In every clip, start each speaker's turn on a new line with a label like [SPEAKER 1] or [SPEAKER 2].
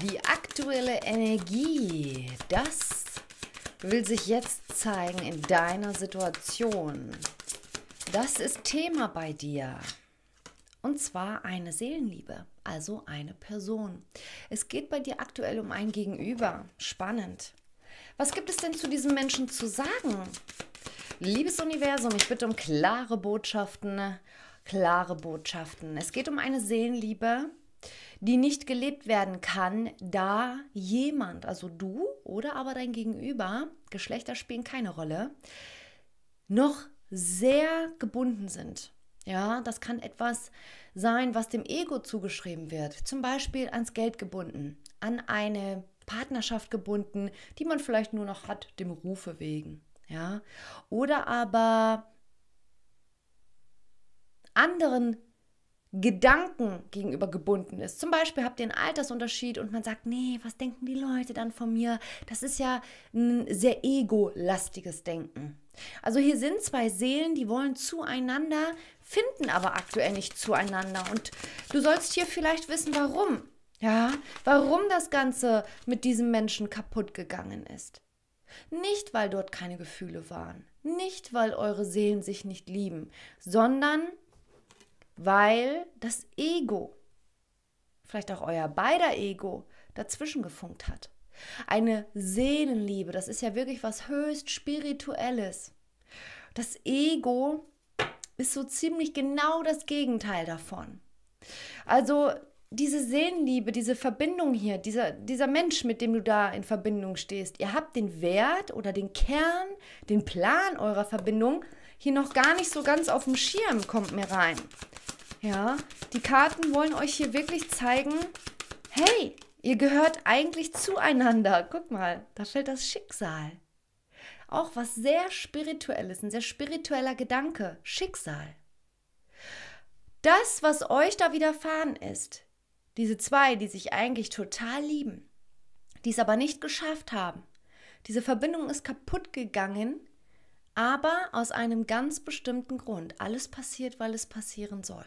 [SPEAKER 1] Die aktuelle Energie, das will sich jetzt zeigen in deiner Situation. Das ist Thema bei dir. Und zwar eine Seelenliebe, also eine Person. Es geht bei dir aktuell um ein Gegenüber. Spannend. Was gibt es denn zu diesem Menschen zu sagen? Liebes Universum, ich bitte um klare Botschaften, klare Botschaften. Es geht um eine Seelenliebe, die nicht gelebt werden kann, da jemand, also du oder aber dein Gegenüber, Geschlechter spielen keine Rolle, noch sehr gebunden sind. Ja, das kann etwas sein, was dem Ego zugeschrieben wird, zum Beispiel ans Geld gebunden, an eine Partnerschaft gebunden, die man vielleicht nur noch hat, dem Rufe wegen. Ja, oder aber anderen Gedanken gegenüber gebunden ist. Zum Beispiel habt ihr einen Altersunterschied und man sagt, nee, was denken die Leute dann von mir? Das ist ja ein sehr ego-lastiges Denken. Also hier sind zwei Seelen, die wollen zueinander, finden aber aktuell nicht zueinander. Und du sollst hier vielleicht wissen, warum. Ja, warum das Ganze mit diesem Menschen kaputt gegangen ist. Nicht, weil dort keine Gefühle waren, nicht, weil eure Seelen sich nicht lieben, sondern weil das Ego, vielleicht auch euer beider Ego, dazwischen gefunkt hat. Eine Seelenliebe, das ist ja wirklich was höchst Spirituelles. Das Ego ist so ziemlich genau das Gegenteil davon. Also diese Seelenliebe, diese Verbindung hier, dieser, dieser Mensch, mit dem du da in Verbindung stehst, ihr habt den Wert oder den Kern, den Plan eurer Verbindung hier noch gar nicht so ganz auf dem Schirm, kommt mir rein. Ja, die Karten wollen euch hier wirklich zeigen, hey, ihr gehört eigentlich zueinander. Guck mal, da steht das Schicksal. Auch was sehr spirituelles, ein sehr spiritueller Gedanke, Schicksal. Das, was euch da widerfahren ist, diese zwei, die sich eigentlich total lieben, die es aber nicht geschafft haben, diese Verbindung ist kaputt gegangen, aber aus einem ganz bestimmten Grund. Alles passiert, weil es passieren soll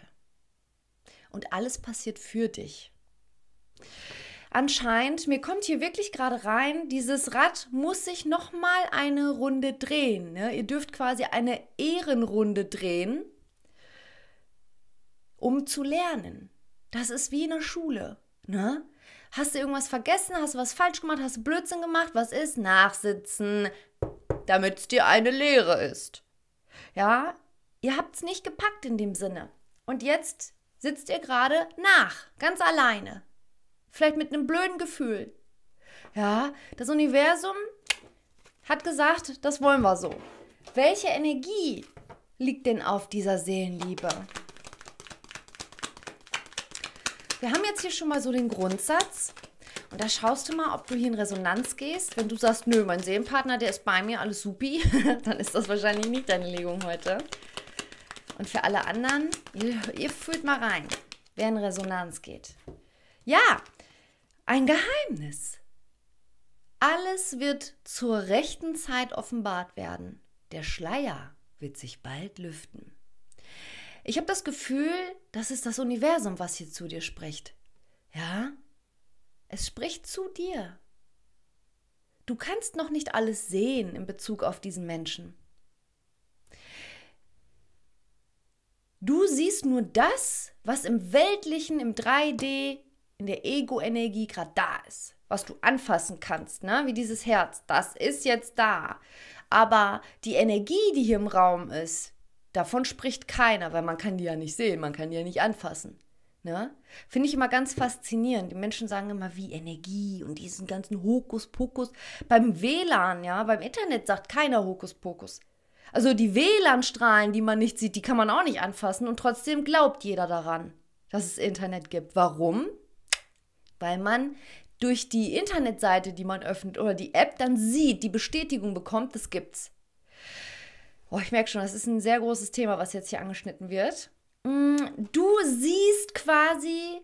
[SPEAKER 1] und alles passiert für dich. Anscheinend, mir kommt hier wirklich gerade rein, dieses Rad muss sich nochmal eine Runde drehen. Ne? Ihr dürft quasi eine Ehrenrunde drehen, um zu lernen. Das ist wie in der Schule. Ne? Hast du irgendwas vergessen? Hast du was falsch gemacht? Hast du Blödsinn gemacht? Was ist? Nachsitzen, damit es dir eine Lehre ist. Ja, ihr habt es nicht gepackt in dem Sinne. Und jetzt sitzt ihr gerade nach, ganz alleine. Vielleicht mit einem blöden Gefühl. Ja, das Universum hat gesagt, das wollen wir so. Welche Energie liegt denn auf dieser Seelenliebe? Wir haben jetzt hier schon mal so den Grundsatz. Und da schaust du mal, ob du hier in Resonanz gehst. Wenn du sagst, nö, mein Seelenpartner, der ist bei mir, alles supi, dann ist das wahrscheinlich nicht deine Legung heute. Und für alle anderen, ihr, ihr fühlt mal rein, wer in Resonanz geht. Ja, ein Geheimnis. Alles wird zur rechten Zeit offenbart werden. Der Schleier wird sich bald lüften. Ich habe das Gefühl, das ist das Universum, was hier zu dir spricht. Ja? Es spricht zu dir. Du kannst noch nicht alles sehen in Bezug auf diesen Menschen. Du siehst nur das, was im Weltlichen, im 3D, in der Ego-Energie gerade da ist, was du anfassen kannst, ne? wie dieses Herz. Das ist jetzt da. Aber die Energie, die hier im Raum ist, davon spricht keiner, weil man kann die ja nicht sehen, man kann die ja nicht anfassen. Ne? Finde ich immer ganz faszinierend. Die Menschen sagen immer, wie Energie und diesen ganzen Hokuspokus. Beim WLAN, ja, beim Internet sagt keiner Hokuspokus. Also die WLAN-Strahlen, die man nicht sieht, die kann man auch nicht anfassen und trotzdem glaubt jeder daran, dass es Internet gibt. Warum? Weil man durch die Internetseite, die man öffnet oder die App dann sieht, die Bestätigung bekommt, das gibt's. Oh, ich merke schon, das ist ein sehr großes Thema, was jetzt hier angeschnitten wird. Mm, du siehst quasi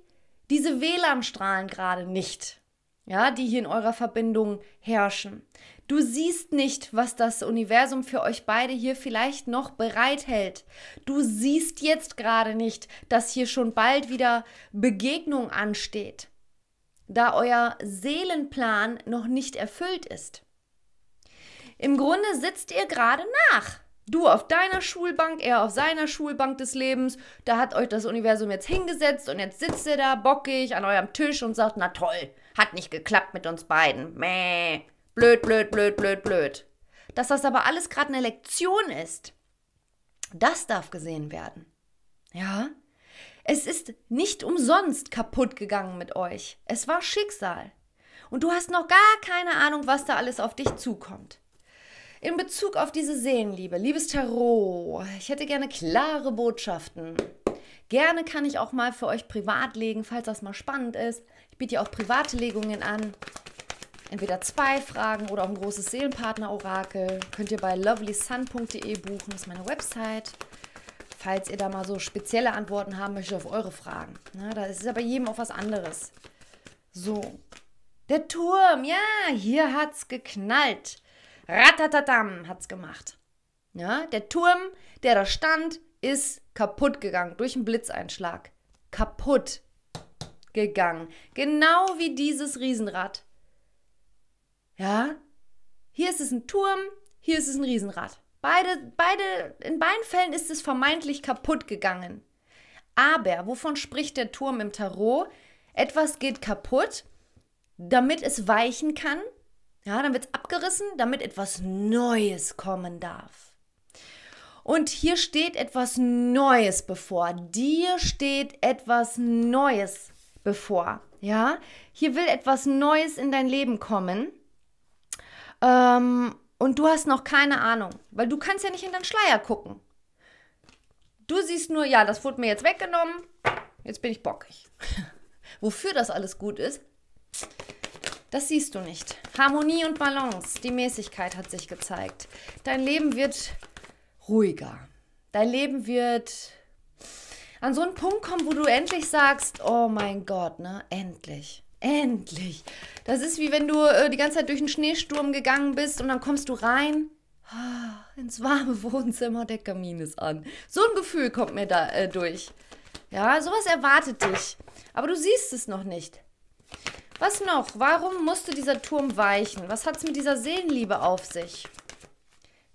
[SPEAKER 1] diese WLAN-Strahlen gerade nicht ja, die hier in eurer Verbindung herrschen. Du siehst nicht, was das Universum für euch beide hier vielleicht noch bereithält. Du siehst jetzt gerade nicht, dass hier schon bald wieder Begegnung ansteht, da euer Seelenplan noch nicht erfüllt ist. Im Grunde sitzt ihr gerade nach. Du auf deiner Schulbank, er auf seiner Schulbank des Lebens. Da hat euch das Universum jetzt hingesetzt und jetzt sitzt ihr da bockig an eurem Tisch und sagt, na toll, hat nicht geklappt mit uns beiden. Mäh. Blöd, blöd, blöd, blöd, blöd. Dass das aber alles gerade eine Lektion ist, das darf gesehen werden. Ja? Es ist nicht umsonst kaputt gegangen mit euch. Es war Schicksal. Und du hast noch gar keine Ahnung, was da alles auf dich zukommt. In Bezug auf diese Seelenliebe, liebes Tarot, ich hätte gerne klare Botschaften. Gerne kann ich auch mal für euch privat legen, falls das mal spannend ist. Ich biete ja auch private Legungen an. Entweder zwei Fragen oder auch ein großes Seelenpartner-Orakel. Könnt ihr bei lovelysun.de buchen, das ist meine Website. Falls ihr da mal so spezielle Antworten haben möchtet auf eure Fragen. Na, da ist es aber jedem auch was anderes. So. Der Turm, ja, hier hat's geknallt ratatatam hat's gemacht. Ja, der Turm, der da stand, ist kaputt gegangen durch einen Blitzeinschlag. Kaputt gegangen. Genau wie dieses Riesenrad. Ja, hier ist es ein Turm, hier ist es ein Riesenrad. Beide, beide, in beiden Fällen ist es vermeintlich kaputt gegangen. Aber wovon spricht der Turm im Tarot? Etwas geht kaputt, damit es weichen kann, ja, dann wird es abgerissen, damit etwas Neues kommen darf. Und hier steht etwas Neues bevor. Dir steht etwas Neues bevor. Ja, hier will etwas Neues in dein Leben kommen. Ähm, und du hast noch keine Ahnung, weil du kannst ja nicht in deinen Schleier gucken. Du siehst nur, ja, das wurde mir jetzt weggenommen, jetzt bin ich bockig. Wofür das alles gut ist, das siehst du nicht. Harmonie und Balance, die Mäßigkeit hat sich gezeigt. Dein Leben wird ruhiger. Dein Leben wird an so einen Punkt kommen, wo du endlich sagst, oh mein Gott, ne, endlich. Endlich. Das ist wie wenn du äh, die ganze Zeit durch einen Schneesturm gegangen bist und dann kommst du rein oh, ins warme Wohnzimmer, der Kamin ist an. So ein Gefühl kommt mir da äh, durch. Ja, sowas erwartet dich. Aber du siehst es noch nicht. Was noch? Warum musste dieser Turm weichen? Was hat es mit dieser Seelenliebe auf sich?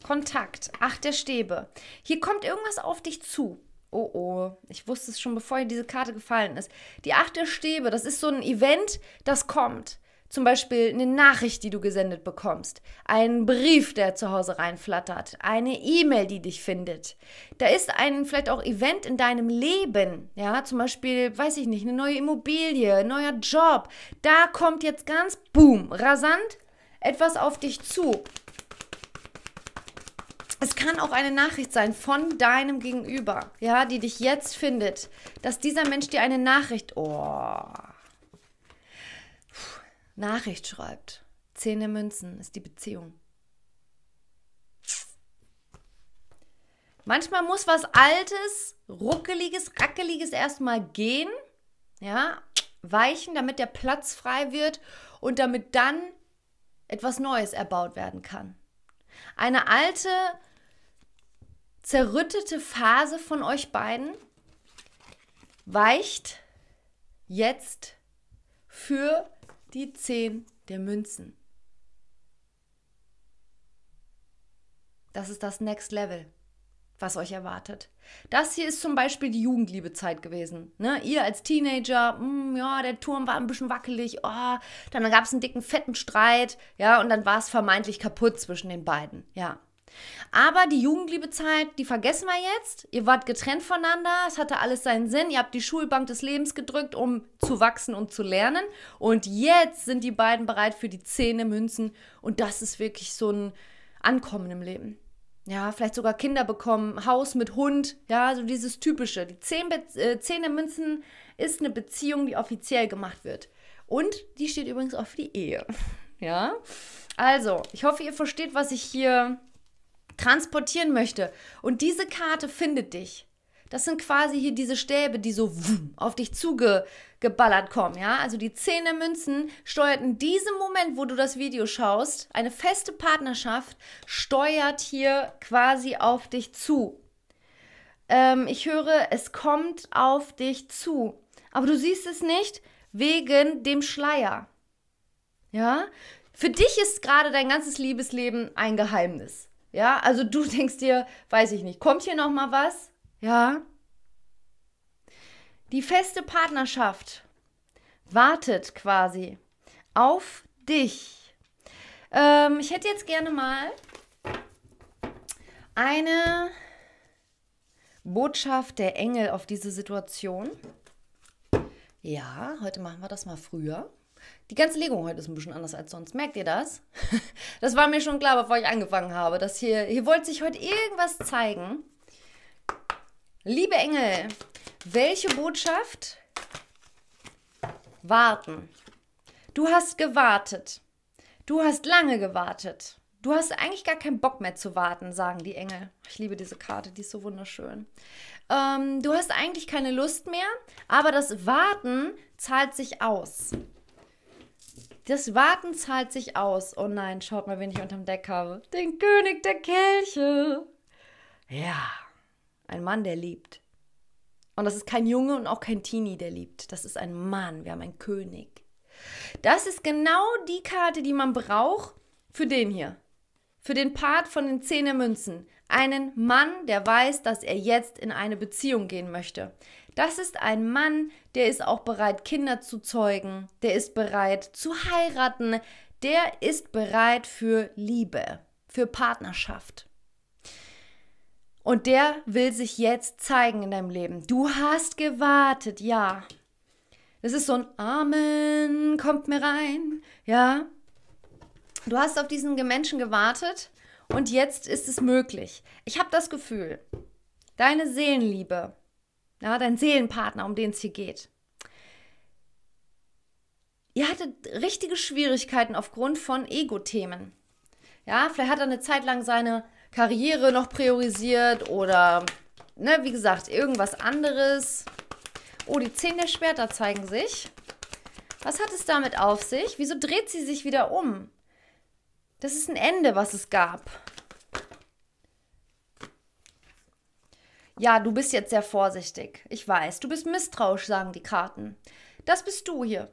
[SPEAKER 1] Kontakt. Acht der Stäbe. Hier kommt irgendwas auf dich zu. Oh oh, ich wusste es schon, bevor hier diese Karte gefallen ist. Die Acht der Stäbe, das ist so ein Event, das kommt. Zum Beispiel eine Nachricht, die du gesendet bekommst, einen Brief, der zu Hause reinflattert, eine E-Mail, die dich findet. Da ist ein vielleicht auch Event in deinem Leben, ja, zum Beispiel, weiß ich nicht, eine neue Immobilie, ein neuer Job. Da kommt jetzt ganz boom, rasant etwas auf dich zu. Es kann auch eine Nachricht sein von deinem Gegenüber, ja, die dich jetzt findet, dass dieser Mensch dir eine Nachricht, oh, Nachricht schreibt. Zehn der Münzen ist die Beziehung. Manchmal muss was Altes, Ruckeliges, Rackeliges erstmal gehen, ja, weichen, damit der Platz frei wird und damit dann etwas Neues erbaut werden kann. Eine alte, zerrüttete Phase von euch beiden weicht jetzt für die Zehn der Münzen. Das ist das Next Level, was euch erwartet. Das hier ist zum Beispiel die Jugendliebezeit gewesen. Ne? Ihr als Teenager, mh, hm, ja, der Turm war ein bisschen wackelig, oh, dann gab es einen dicken, fetten Streit, ja, und dann war es vermeintlich kaputt zwischen den beiden, ja. Aber die Jugendliebezeit, die vergessen wir jetzt. Ihr wart getrennt voneinander, es hatte alles seinen Sinn. Ihr habt die Schulbank des Lebens gedrückt, um zu wachsen und zu lernen. Und jetzt sind die beiden bereit für die Zähne, Münzen. Und das ist wirklich so ein Ankommen im Leben. Ja, vielleicht sogar Kinder bekommen, Haus mit Hund, ja, so dieses typische. Die äh, Zähne Münzen ist eine Beziehung, die offiziell gemacht wird. Und die steht übrigens auch für die Ehe. Ja, also, ich hoffe, ihr versteht, was ich hier transportieren möchte. Und diese Karte findet dich. Das sind quasi hier diese Stäbe, die so auf dich zugeballert kommen, ja? Also die Zehn der Münzen steuert in diesem Moment, wo du das Video schaust, eine feste Partnerschaft steuert hier quasi auf dich zu. Ähm, ich höre, es kommt auf dich zu. Aber du siehst es nicht wegen dem Schleier. Ja? Für dich ist gerade dein ganzes Liebesleben ein Geheimnis. Ja, also du denkst dir, weiß ich nicht, kommt hier noch mal was? Ja. Die feste Partnerschaft wartet quasi auf dich. Ähm, ich hätte jetzt gerne mal eine Botschaft der Engel auf diese Situation. Ja, heute machen wir das mal früher. Die ganze Legung heute ist ein bisschen anders als sonst. Merkt ihr das? Das war mir schon klar, bevor ich angefangen habe, dass hier, hier wollte sich heute irgendwas zeigen. Liebe Engel, welche Botschaft? Warten. Du hast gewartet. Du hast lange gewartet. Du hast eigentlich gar keinen Bock mehr zu warten, sagen die Engel. Ich liebe diese Karte, die ist so wunderschön. Ähm, du hast eigentlich keine Lust mehr, aber das Warten zahlt sich aus. Das Warten zahlt sich aus. Oh nein, schaut mal, wen ich unterm Deck habe. Den König der Kelche. Ja, ein Mann, der liebt. Und das ist kein Junge und auch kein Teenie, der liebt. Das ist ein Mann. Wir haben einen König. Das ist genau die Karte, die man braucht für den hier. Für den Part von den Zehner Münzen. Einen Mann, der weiß, dass er jetzt in eine Beziehung gehen möchte. Das ist ein Mann, der ist auch bereit, Kinder zu zeugen, der ist bereit zu heiraten, der ist bereit für Liebe, für Partnerschaft. Und der will sich jetzt zeigen in deinem Leben. Du hast gewartet, ja. Das ist so ein Amen, kommt mir rein, ja. Du hast auf diesen Menschen gewartet und jetzt ist es möglich. Ich habe das Gefühl, deine Seelenliebe, ja, dein Seelenpartner, um den es hier geht. Ihr hattet richtige Schwierigkeiten aufgrund von Ego-Themen. Ja, vielleicht hat er eine Zeit lang seine Karriere noch priorisiert oder, ne, wie gesagt, irgendwas anderes. Oh, die Zehn der Schwerter zeigen sich. Was hat es damit auf sich? Wieso dreht sie sich wieder um? Das ist ein Ende, was es gab. Ja, du bist jetzt sehr vorsichtig. Ich weiß, du bist misstrauisch, sagen die Karten. Das bist du hier.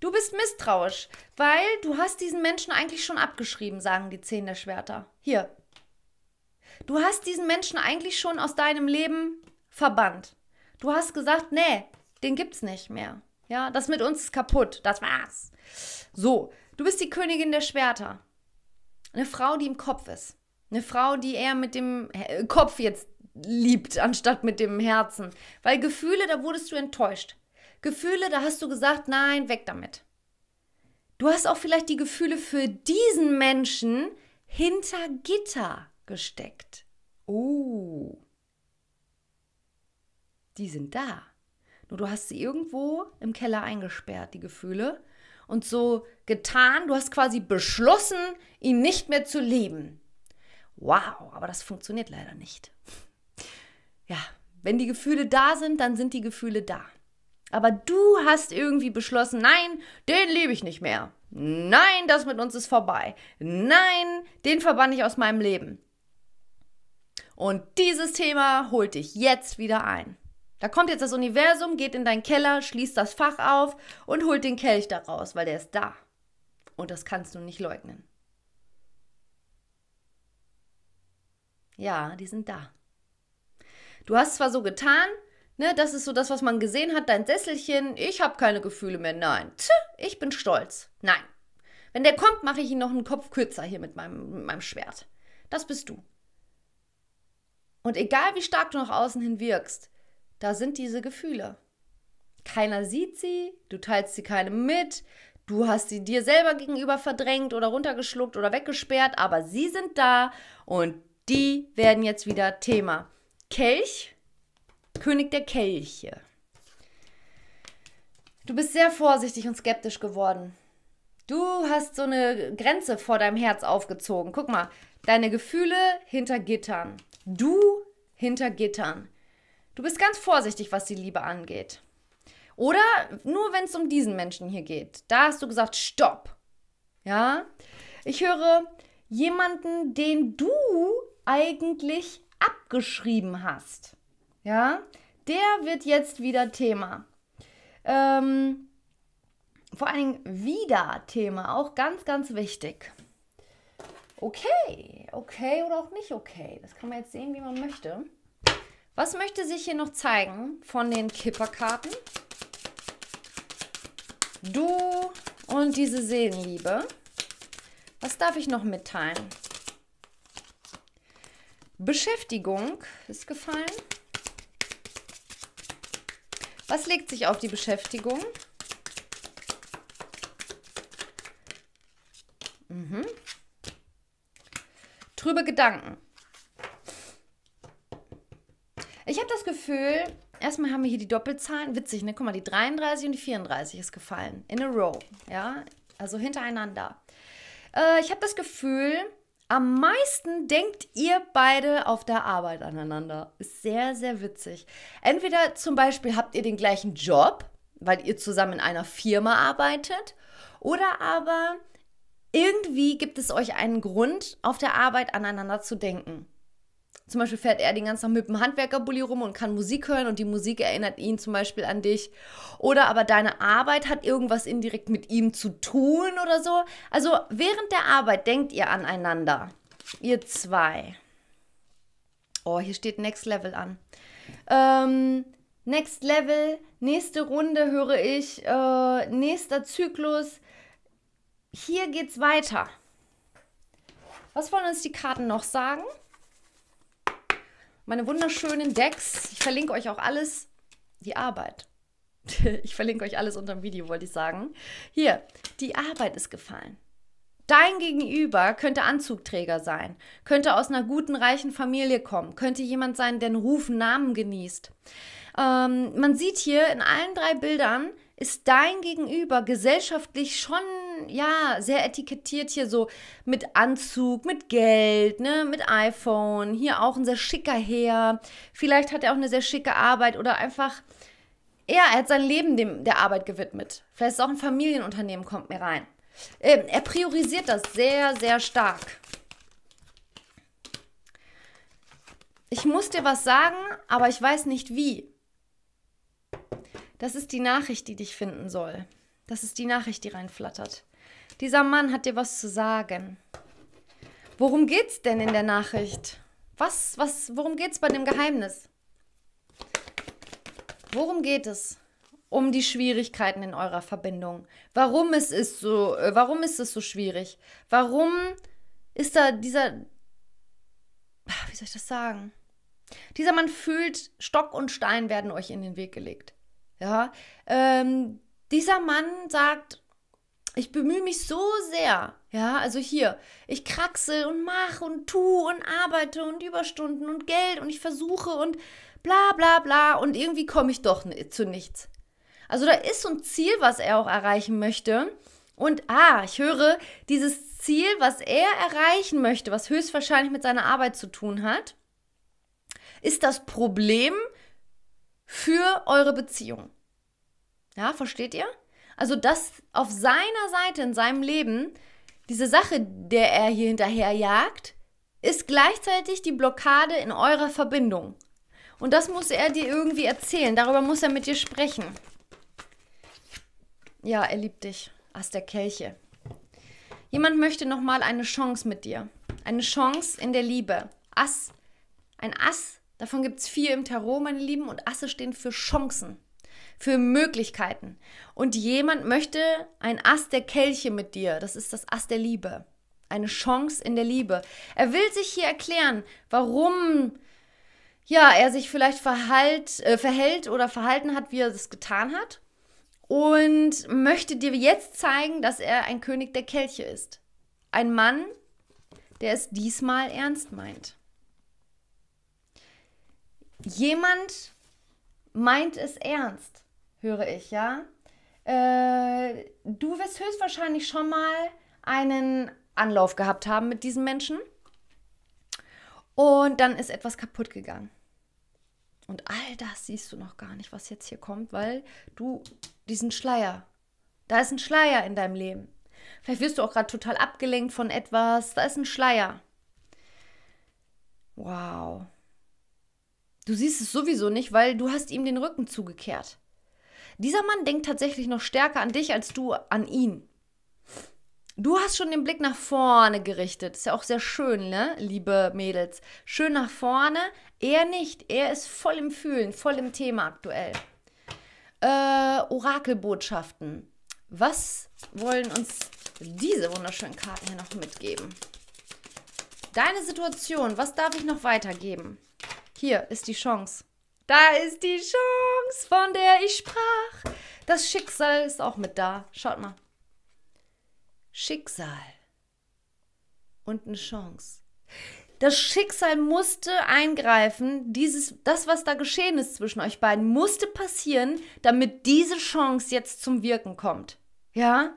[SPEAKER 1] Du bist misstrauisch, weil du hast diesen Menschen eigentlich schon abgeschrieben, sagen die Zehn der Schwerter. Hier. Du hast diesen Menschen eigentlich schon aus deinem Leben verbannt. Du hast gesagt, nee, den gibt's nicht mehr. Ja, das mit uns ist kaputt. Das war's. So, du bist die Königin der Schwerter. Eine Frau, die im Kopf ist. Eine Frau, die eher mit dem äh, Kopf jetzt liebt, anstatt mit dem Herzen. Weil Gefühle, da wurdest du enttäuscht. Gefühle, da hast du gesagt, nein, weg damit. Du hast auch vielleicht die Gefühle für diesen Menschen hinter Gitter gesteckt. Oh. Die sind da. Nur du hast sie irgendwo im Keller eingesperrt, die Gefühle, und so getan, du hast quasi beschlossen, ihn nicht mehr zu lieben. Wow, aber das funktioniert leider nicht ja, wenn die Gefühle da sind, dann sind die Gefühle da. Aber du hast irgendwie beschlossen, nein, den liebe ich nicht mehr. Nein, das mit uns ist vorbei. Nein, den verbanne ich aus meinem Leben. Und dieses Thema holt dich jetzt wieder ein. Da kommt jetzt das Universum, geht in deinen Keller, schließt das Fach auf und holt den Kelch daraus, weil der ist da. Und das kannst du nicht leugnen. Ja, die sind da. Du hast zwar so getan, ne, das ist so das, was man gesehen hat, dein Sesselchen, ich habe keine Gefühle mehr, nein. Tch, ich bin stolz. Nein. Wenn der kommt, mache ich ihn noch einen Kopf kürzer hier mit meinem, mit meinem Schwert. Das bist du. Und egal wie stark du nach außen hin wirkst, da sind diese Gefühle. Keiner sieht sie, du teilst sie keinem mit, du hast sie dir selber gegenüber verdrängt oder runtergeschluckt oder weggesperrt, aber sie sind da und die werden jetzt wieder Thema. Kelch, König der Kelche. Du bist sehr vorsichtig und skeptisch geworden. Du hast so eine Grenze vor deinem Herz aufgezogen. Guck mal, deine Gefühle hinter Gittern. Du hinter Gittern. Du bist ganz vorsichtig, was die Liebe angeht. Oder nur wenn es um diesen Menschen hier geht. Da hast du gesagt, stopp. Ja? Ich höre jemanden, den du eigentlich abgeschrieben hast, ja, der wird jetzt wieder Thema. Ähm, vor allen Dingen wieder Thema, auch ganz, ganz wichtig. Okay, okay oder auch nicht okay. Das kann man jetzt sehen, wie man möchte. Was möchte sich hier noch zeigen von den Kipperkarten? Du und diese Seelenliebe. Was darf ich noch mitteilen? Beschäftigung ist gefallen. Was legt sich auf die Beschäftigung? Mhm. Trübe Gedanken. Ich habe das Gefühl, erstmal haben wir hier die Doppelzahlen. Witzig, ne? Guck mal, die 33 und die 34 ist gefallen. In a row. Ja, also hintereinander. Äh, ich habe das Gefühl, am meisten denkt ihr beide auf der Arbeit aneinander. Ist sehr, sehr witzig. Entweder zum Beispiel habt ihr den gleichen Job, weil ihr zusammen in einer Firma arbeitet, oder aber irgendwie gibt es euch einen Grund, auf der Arbeit aneinander zu denken. Zum Beispiel fährt er den ganzen Tag mit dem Handwerkerbully rum und kann Musik hören und die Musik erinnert ihn zum Beispiel an dich. Oder aber deine Arbeit hat irgendwas indirekt mit ihm zu tun oder so. Also während der Arbeit denkt ihr aneinander. Ihr zwei. Oh, hier steht Next Level an. Ähm, Next Level, nächste Runde höre ich, äh, nächster Zyklus. Hier geht's weiter. Was wollen uns die Karten noch sagen? Meine wunderschönen Decks. Ich verlinke euch auch alles. Die Arbeit. Ich verlinke euch alles unter dem Video, wollte ich sagen. Hier, die Arbeit ist gefallen. Dein Gegenüber könnte Anzugträger sein, könnte aus einer guten, reichen Familie kommen, könnte jemand sein, der einen Ruf, Namen genießt. Ähm, man sieht hier in allen drei Bildern, ist dein Gegenüber gesellschaftlich schon ja sehr etikettiert hier so mit Anzug, mit Geld, ne, mit iPhone, hier auch ein sehr schicker Herr. Vielleicht hat er auch eine sehr schicke Arbeit oder einfach ja, er hat sein Leben dem, der Arbeit gewidmet. Vielleicht ist auch ein Familienunternehmen kommt mir rein. Ähm, er priorisiert das sehr sehr stark. Ich muss dir was sagen, aber ich weiß nicht wie. Das ist die Nachricht, die dich finden soll. Das ist die Nachricht, die reinflattert. Dieser Mann hat dir was zu sagen. Worum geht's denn in der Nachricht? Was, was, worum geht's bei dem Geheimnis? Worum geht es? Um die Schwierigkeiten in eurer Verbindung. Warum ist es so, äh, warum ist es so schwierig? Warum ist da dieser, wie soll ich das sagen? Dieser Mann fühlt, Stock und Stein werden euch in den Weg gelegt. Ja, ähm, dieser Mann sagt, ich bemühe mich so sehr. Ja, also hier, ich kraxel und mache und tu und arbeite und Überstunden und Geld und ich versuche und bla bla bla und irgendwie komme ich doch zu nichts. Also da ist so ein Ziel, was er auch erreichen möchte. Und ah, ich höre, dieses Ziel, was er erreichen möchte, was höchstwahrscheinlich mit seiner Arbeit zu tun hat, ist das Problem, für eure Beziehung. Ja, versteht ihr? Also, dass auf seiner Seite in seinem Leben diese Sache, der er hier hinterher jagt, ist gleichzeitig die Blockade in eurer Verbindung. Und das muss er dir irgendwie erzählen. Darüber muss er mit dir sprechen. Ja, er liebt dich. Ast der Kelche. Jemand möchte nochmal eine Chance mit dir. Eine Chance in der Liebe. Ass. Ein Ass Davon gibt es vier im Tarot, meine Lieben, und Asse stehen für Chancen, für Möglichkeiten. Und jemand möchte ein Ass der Kelche mit dir. Das ist das Ass der Liebe. Eine Chance in der Liebe. Er will sich hier erklären, warum ja, er sich vielleicht verhalt, äh, verhält oder verhalten hat, wie er es getan hat. Und möchte dir jetzt zeigen, dass er ein König der Kelche ist. Ein Mann, der es diesmal ernst meint jemand meint es ernst, höre ich, ja. Äh, du wirst höchstwahrscheinlich schon mal einen Anlauf gehabt haben mit diesem Menschen. Und dann ist etwas kaputt gegangen. Und all das siehst du noch gar nicht, was jetzt hier kommt, weil du diesen Schleier, da ist ein Schleier in deinem Leben. Vielleicht wirst du auch gerade total abgelenkt von etwas, da ist ein Schleier. Wow. Du siehst es sowieso nicht, weil du hast ihm den Rücken zugekehrt. Dieser Mann denkt tatsächlich noch stärker an dich als du an ihn. Du hast schon den Blick nach vorne gerichtet. Ist ja auch sehr schön, ne, liebe Mädels. Schön nach vorne. Er nicht. Er ist voll im Fühlen, voll im Thema aktuell. Äh, Orakelbotschaften. Was wollen uns diese wunderschönen Karten hier noch mitgeben? Deine Situation. Was darf ich noch weitergeben? Hier ist die Chance. Da ist die Chance, von der ich sprach. Das Schicksal ist auch mit da. Schaut mal. Schicksal und eine Chance. Das Schicksal musste eingreifen. Dieses, das, was da geschehen ist zwischen euch beiden, musste passieren, damit diese Chance jetzt zum Wirken kommt. Ja?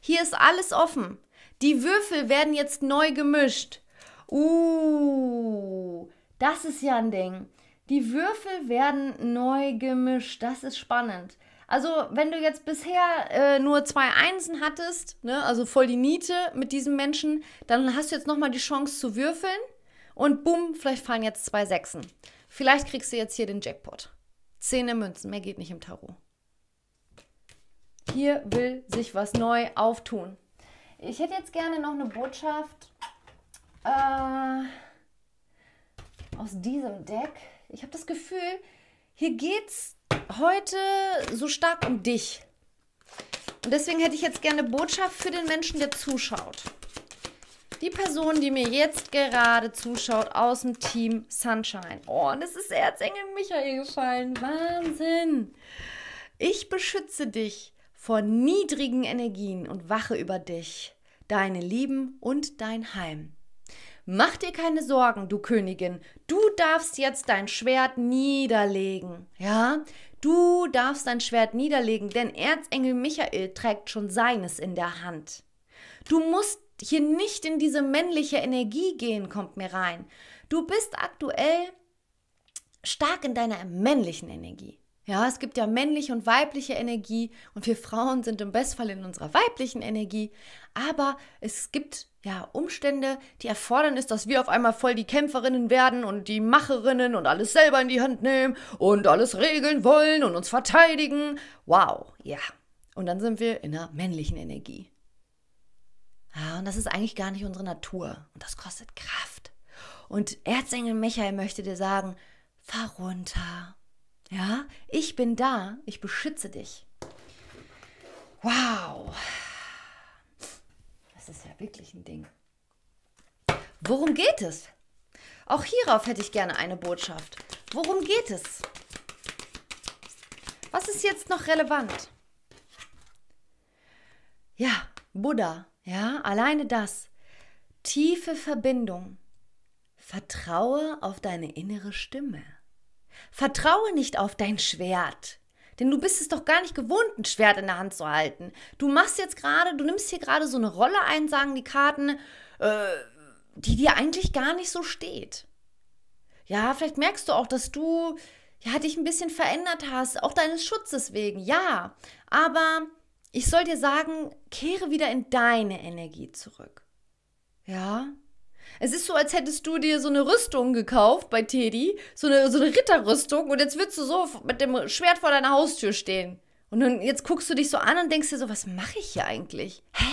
[SPEAKER 1] Hier ist alles offen. Die Würfel werden jetzt neu gemischt. Uh, das ist ja ein Ding. Die Würfel werden neu gemischt. Das ist spannend. Also, wenn du jetzt bisher äh, nur zwei Einsen hattest, ne, also voll die Niete mit diesem Menschen, dann hast du jetzt nochmal die Chance zu würfeln und bumm, vielleicht fallen jetzt zwei Sechsen. Vielleicht kriegst du jetzt hier den Jackpot. Zehn Münzen, mehr geht nicht im Tarot. Hier will sich was neu auftun. Ich hätte jetzt gerne noch eine Botschaft. Äh aus diesem Deck. Ich habe das Gefühl, hier geht es heute so stark um dich. Und deswegen hätte ich jetzt gerne Botschaft für den Menschen, der zuschaut. Die Person, die mir jetzt gerade zuschaut aus dem Team Sunshine. Oh, und es ist Erzengel Michael gefallen. Wahnsinn. Ich beschütze dich vor niedrigen Energien und wache über dich, deine Lieben und dein Heim. Mach dir keine Sorgen, du Königin, du darfst jetzt dein Schwert niederlegen. Ja, du darfst dein Schwert niederlegen, denn Erzengel Michael trägt schon seines in der Hand. Du musst hier nicht in diese männliche Energie gehen, kommt mir rein. Du bist aktuell stark in deiner männlichen Energie. Ja, es gibt ja männliche und weibliche Energie und wir Frauen sind im Bestfall in unserer weiblichen Energie, aber es gibt ja Umstände, die erfordern es, dass wir auf einmal voll die Kämpferinnen werden und die Macherinnen und alles selber in die Hand nehmen und alles regeln wollen und uns verteidigen. Wow, ja. Und dann sind wir in der männlichen Energie. Ja, und das ist eigentlich gar nicht unsere Natur und das kostet Kraft. Und Erzengel Michael möchte dir sagen, fahr runter ja, ich bin da, ich beschütze dich. Wow. Das ist ja wirklich ein Ding. Worum geht es? Auch hierauf hätte ich gerne eine Botschaft. Worum geht es? Was ist jetzt noch relevant? Ja, Buddha, ja, alleine das. Tiefe Verbindung. Vertraue auf deine innere Stimme. Vertraue nicht auf dein Schwert. Denn du bist es doch gar nicht gewohnt, ein Schwert in der Hand zu halten. Du machst jetzt gerade, du nimmst hier gerade so eine Rolle ein, sagen die Karten, äh, die dir eigentlich gar nicht so steht. Ja, vielleicht merkst du auch, dass du ja, dich ein bisschen verändert hast, auch deines Schutzes wegen, ja. Aber ich soll dir sagen, kehre wieder in deine Energie zurück. Ja, es ist so, als hättest du dir so eine Rüstung gekauft bei Teddy, so eine, so eine Ritterrüstung, und jetzt würdest du so mit dem Schwert vor deiner Haustür stehen. Und dann jetzt guckst du dich so an und denkst dir so, was mache ich hier eigentlich? Hä?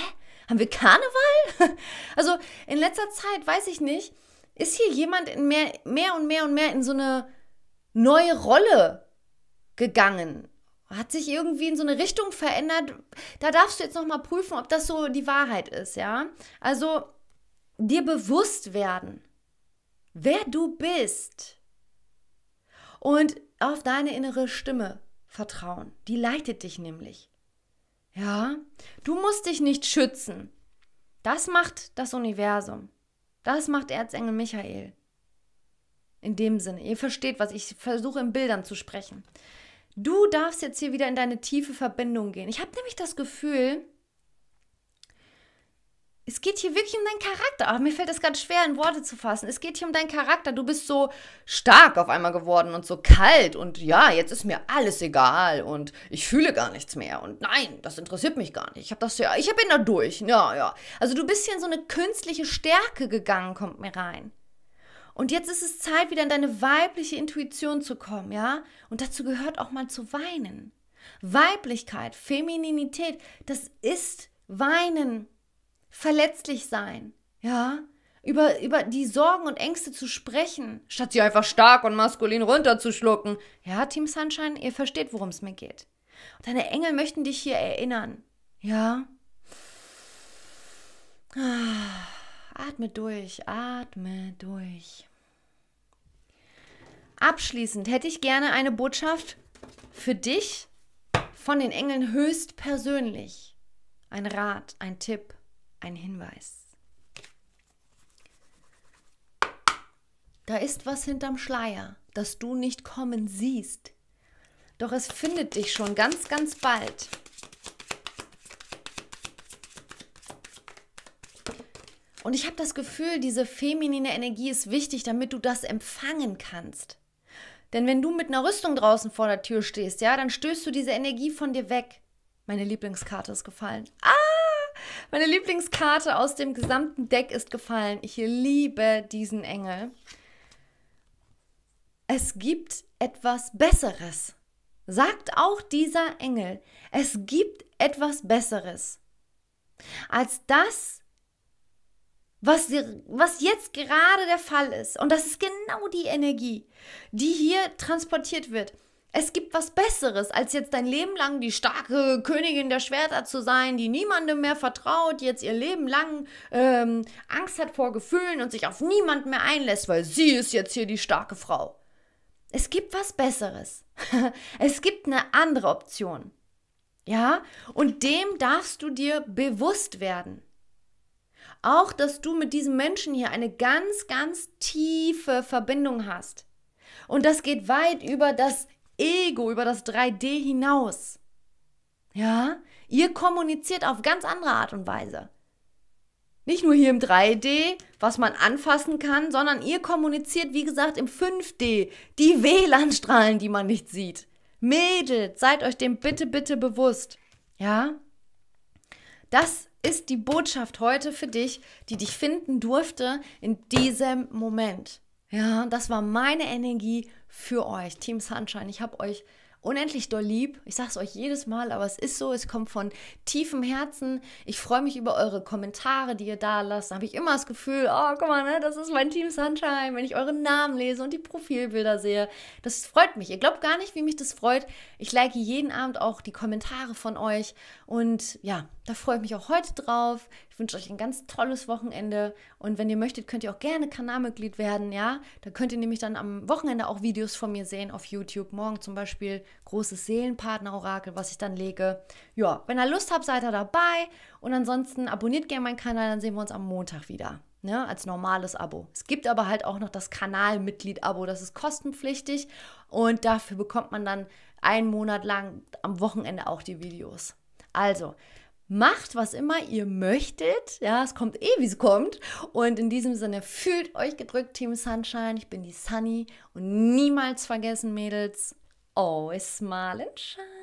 [SPEAKER 1] Haben wir Karneval? also in letzter Zeit, weiß ich nicht, ist hier jemand in mehr, mehr und mehr und mehr in so eine neue Rolle gegangen hat sich irgendwie in so eine Richtung verändert. Da darfst du jetzt nochmal prüfen, ob das so die Wahrheit ist, ja? Also dir bewusst werden, wer du bist und auf deine innere Stimme vertrauen. Die leitet dich nämlich. Ja, du musst dich nicht schützen. Das macht das Universum. Das macht Erzengel Michael. In dem Sinne, ihr versteht, was ich versuche in Bildern zu sprechen. Du darfst jetzt hier wieder in deine tiefe Verbindung gehen. Ich habe nämlich das Gefühl, es geht hier wirklich um deinen Charakter. Aber ah, mir fällt das ganz schwer, in Worte zu fassen. Es geht hier um deinen Charakter. Du bist so stark auf einmal geworden und so kalt und ja, jetzt ist mir alles egal und ich fühle gar nichts mehr und nein, das interessiert mich gar nicht. Ich habe das ja, ich habe da durch. Ja, ja. Also du bist hier in so eine künstliche Stärke gegangen, kommt mir rein. Und jetzt ist es Zeit, wieder in deine weibliche Intuition zu kommen, ja? Und dazu gehört auch mal zu weinen. Weiblichkeit, Femininität, das ist Weinen verletzlich sein, ja, über, über die Sorgen und Ängste zu sprechen, statt sie einfach stark und maskulin runterzuschlucken. Ja, Team Sunshine, ihr versteht, worum es mir geht. deine Engel möchten dich hier erinnern, ja. Ah, atme durch, atme durch. Abschließend hätte ich gerne eine Botschaft für dich von den Engeln höchstpersönlich. Ein Rat, ein Tipp, ein Hinweis. Da ist was hinterm Schleier, das du nicht kommen siehst. Doch es findet dich schon ganz, ganz bald. Und ich habe das Gefühl, diese feminine Energie ist wichtig, damit du das empfangen kannst. Denn wenn du mit einer Rüstung draußen vor der Tür stehst, ja, dann stößt du diese Energie von dir weg. Meine Lieblingskarte ist gefallen. Ah! Meine Lieblingskarte aus dem gesamten Deck ist gefallen. Ich liebe diesen Engel. Es gibt etwas Besseres. Sagt auch dieser Engel, es gibt etwas Besseres als das, was, was jetzt gerade der Fall ist. Und das ist genau die Energie, die hier transportiert wird. Es gibt was Besseres, als jetzt dein Leben lang die starke Königin der Schwerter zu sein, die niemandem mehr vertraut, die jetzt ihr Leben lang ähm, Angst hat vor Gefühlen und sich auf niemanden mehr einlässt, weil sie ist jetzt hier die starke Frau. Es gibt was Besseres. es gibt eine andere Option. Ja, und dem darfst du dir bewusst werden. Auch, dass du mit diesem Menschen hier eine ganz, ganz tiefe Verbindung hast. Und das geht weit über das Ego, über das 3D hinaus. Ja, ihr kommuniziert auf ganz andere Art und Weise. Nicht nur hier im 3D, was man anfassen kann, sondern ihr kommuniziert, wie gesagt, im 5D, die WLAN-Strahlen, die man nicht sieht. Mädels, seid euch dem bitte, bitte bewusst. Ja? Das ist die Botschaft heute für dich, die dich finden durfte in diesem Moment. Ja, das war meine Energie für euch, Team Sunshine. Ich habe euch unendlich doll lieb. Ich sage es euch jedes Mal, aber es ist so, es kommt von tiefem Herzen. Ich freue mich über eure Kommentare, die ihr da lasst. Da habe ich immer das Gefühl, oh, guck mal, ne, das ist mein Team Sunshine, wenn ich euren Namen lese und die Profilbilder sehe. Das freut mich. Ihr glaubt gar nicht, wie mich das freut. Ich like jeden Abend auch die Kommentare von euch und ja, da freue ich mich auch heute drauf. Ich wünsche euch ein ganz tolles Wochenende. Und wenn ihr möchtet, könnt ihr auch gerne Kanalmitglied werden, ja? Da könnt ihr nämlich dann am Wochenende auch Videos von mir sehen auf YouTube. Morgen zum Beispiel großes Seelenpartner-Orakel, was ich dann lege. Ja, wenn ihr Lust habt, seid ihr dabei. Und ansonsten abonniert gerne meinen Kanal, dann sehen wir uns am Montag wieder. Ne, als normales Abo. Es gibt aber halt auch noch das Kanalmitglied-Abo, das ist kostenpflichtig und dafür bekommt man dann einen Monat lang am Wochenende auch die Videos. Also, Macht, was immer ihr möchtet. Ja, es kommt eh, wie es kommt. Und in diesem Sinne fühlt euch gedrückt, Team Sunshine. Ich bin die Sunny. Und niemals vergessen, Mädels, always smile and shine.